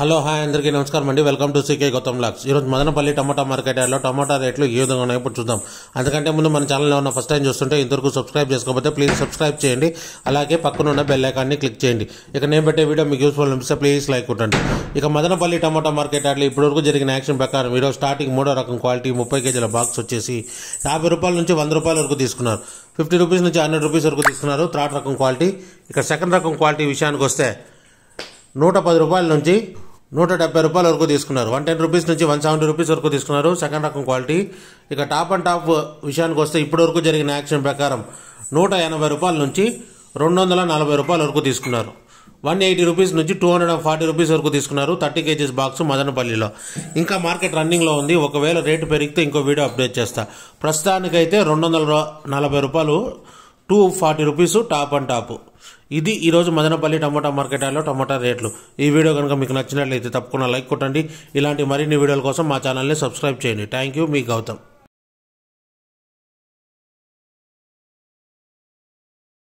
hello hi అందరికీ నమస్కారం అండి వెల్కమ్ టు సీకే గౌతమ్ లాక్స్ ఈరోజు మదనపల్లి టమాటా మార్కెట్ లో టమాటా రేట్లు ఏ విధంగా ఉన్నాయో ఇప్పుడు చూద్దాం అందుకంటే ముందు మన ఛానల్ ఉన్న ఫస్ట్ టైం చూస్తుంటే ఇంతవరకు సబ్స్క్రైబ్ చేసుకోకపోతే ప్లీజ్ సబ్స్క్రైబ్ చేయండి అలాగే పక్కన ఉన్న బెల్ ఐకాన్ని క్లిక్ చేయండి ఇక నేను పెట్టే వీడియో మీకు యూస్ఫుల్ అనిపిస్తే ప్లీజ్ లైక్ కొట్టండి ఇక మదనపల్లి టమాటా మార్కెట్ యార్డ్లో ఇప్పటివరకు జరిగిన యాక్షన్ ప్రకారం ఈరోజు స్టార్టింగ్ మూడో రకం క్వాలిటీ ముప్పై కేజీల బాక్స్ వచ్చేసి యాభై రూపాయల నుంచి వంద రూపాయల వరకు తీసుకున్నారు ఫిఫ్టీ రూపీస్ నుంచి హండ్రెడ్ రూపీస్ వరకు తీసుకున్నారు థర్డ్ రకం క్వాలిటీ ఇక సెకండ్ రకం క్వాలిటీ విషయానికి వస్తే నూట పది రూపాయల నుంచి నూట డెబ్బై రూపాయల వరకు తీసుకున్నారు వన్ టెన్ రూపీస్ నుంచి వన్ సెవెంటీ రూపీస్ వరకు తీసుకున్నారు సెకండ్ రకం క్వాలిటీ ఇక టాప్ అండ్ టాప్ విషయానికి వస్తే ఇప్పటి వరకు జరిగిన యాక్షన్ ప్రకారం నూట ఎనభై రూపాయల నుంచి రెండు వందల నలభై రూపాయల వరకు తీసుకున్నారు వన్ ఎయిటీ రూపీస్ నుంచి two hundred and forty rupees వరకు తీసుకున్నారు థర్టీ కేజీస్ బాక్స్ మదనపల్లిలో ఇంకా మార్కెట్ రన్నింగ్లో ఉంది ఒకవేళ రేటు పెరిగితే ఇంకో వీడియో అప్డేట్ చేస్తా ప్రస్తుతానికైతే రెండు వందల నలభై రూపాయలు two forty rupees top and top ఇది ఈరోజు మదనపల్లి టమాటా మార్కెట్లో టమాటా రేట్లు ఈ వీడియో కనుక మీకు నచ్చినట్లయితే తప్పకుండా లైక్ కొట్టండి ఇలాంటి మరిన్ని వీడియోల కోసం మా ఛానల్ని సబ్స్క్రైబ్ చేయండి థ్యాంక్ యూ మీ గౌతమ్